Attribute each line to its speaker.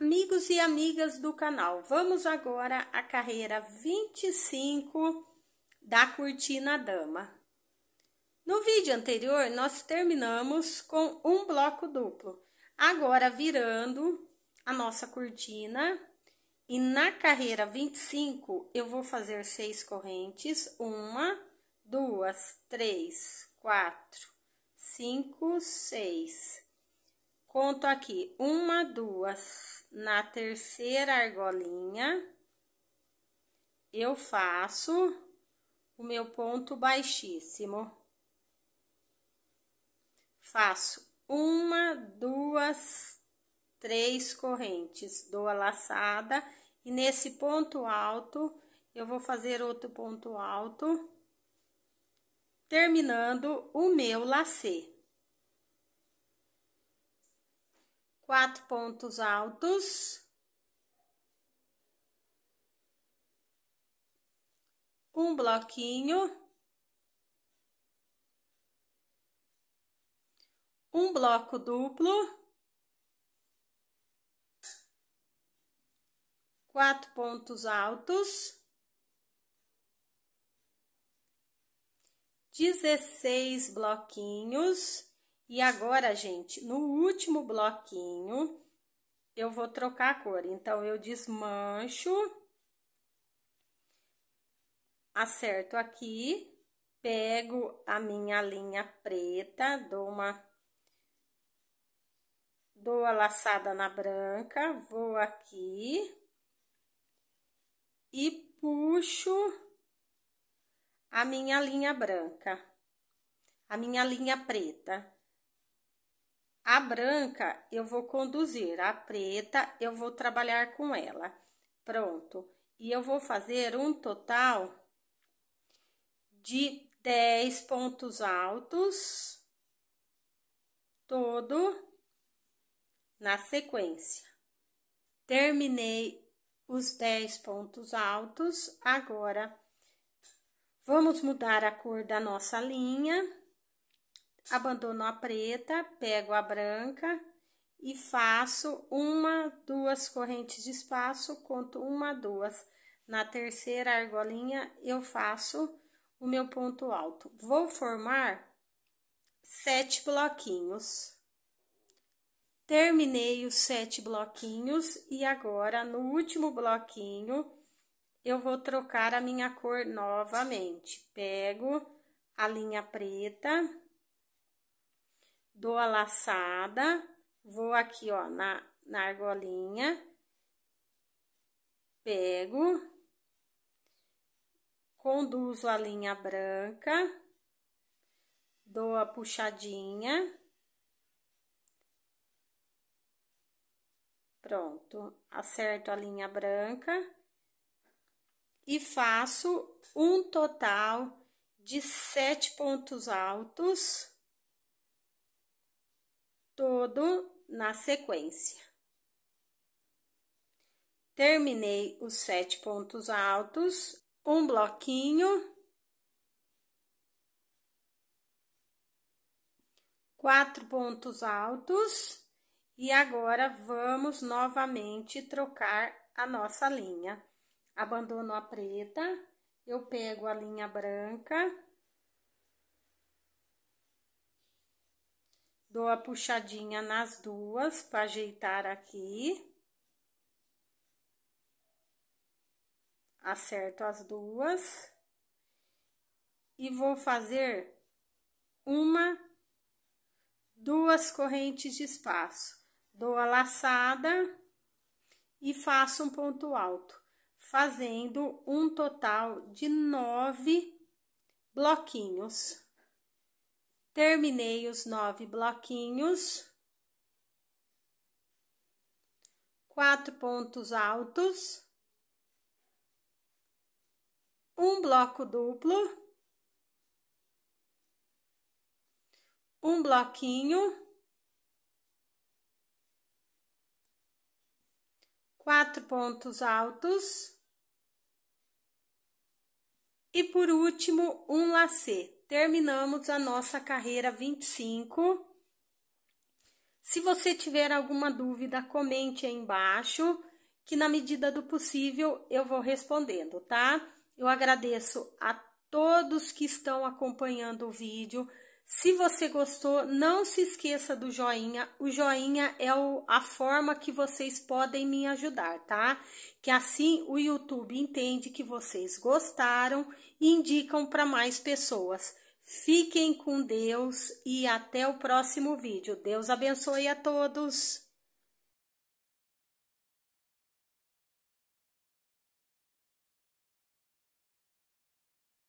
Speaker 1: Amigos e amigas do canal, vamos agora à carreira 25 da cortina dama. No vídeo anterior, nós terminamos com um bloco duplo. Agora, virando a nossa cortina, e na carreira 25, eu vou fazer seis correntes. Uma, duas, três, quatro, cinco, seis, Conto aqui uma, duas. Na terceira argolinha, eu faço o meu ponto baixíssimo. Faço uma, duas, três correntes, dou a laçada e nesse ponto alto eu vou fazer outro ponto alto, terminando o meu lacê. quatro pontos altos, um bloquinho, um bloco duplo, quatro pontos altos. 16 bloquinhos. E agora, gente, no último bloquinho, eu vou trocar a cor. Então, eu desmancho, acerto aqui, pego a minha linha preta, dou uma... Dou a laçada na branca, vou aqui e puxo a minha linha branca, a minha linha preta. A branca eu vou conduzir, a preta eu vou trabalhar com ela. Pronto. E eu vou fazer um total de 10 pontos altos, todo na sequência. Terminei os 10 pontos altos, agora vamos mudar a cor da nossa linha abandono a preta, pego a branca e faço uma, duas correntes de espaço, conto uma, duas. Na terceira argolinha, eu faço o meu ponto alto. Vou formar sete bloquinhos. Terminei os sete bloquinhos e agora, no último bloquinho, eu vou trocar a minha cor novamente. Pego a linha preta dou a laçada, vou aqui, ó, na, na argolinha, pego, conduzo a linha branca, dou a puxadinha. Pronto, acerto a linha branca e faço um total de sete pontos altos todo na sequência. Terminei os sete pontos altos, um bloquinho, quatro pontos altos, e agora vamos novamente trocar a nossa linha. Abandono a preta, eu pego a linha branca, Dou a puxadinha nas duas para ajeitar aqui. Acerto as duas. E vou fazer uma, duas correntes de espaço. Dou a laçada e faço um ponto alto, fazendo um total de nove bloquinhos. Terminei os nove bloquinhos. Quatro pontos altos. Um bloco duplo. Um bloquinho. Quatro pontos altos. E por último, um lacete terminamos a nossa carreira 25. Se você tiver alguma dúvida, comente aí embaixo, que na medida do possível eu vou respondendo, tá? Eu agradeço a todos que estão acompanhando o vídeo. Se você gostou, não se esqueça do joinha. O joinha é o, a forma que vocês podem me ajudar, tá? Que assim o YouTube entende que vocês gostaram e indicam para mais pessoas. Fiquem com Deus e até o próximo vídeo. Deus abençoe a todos.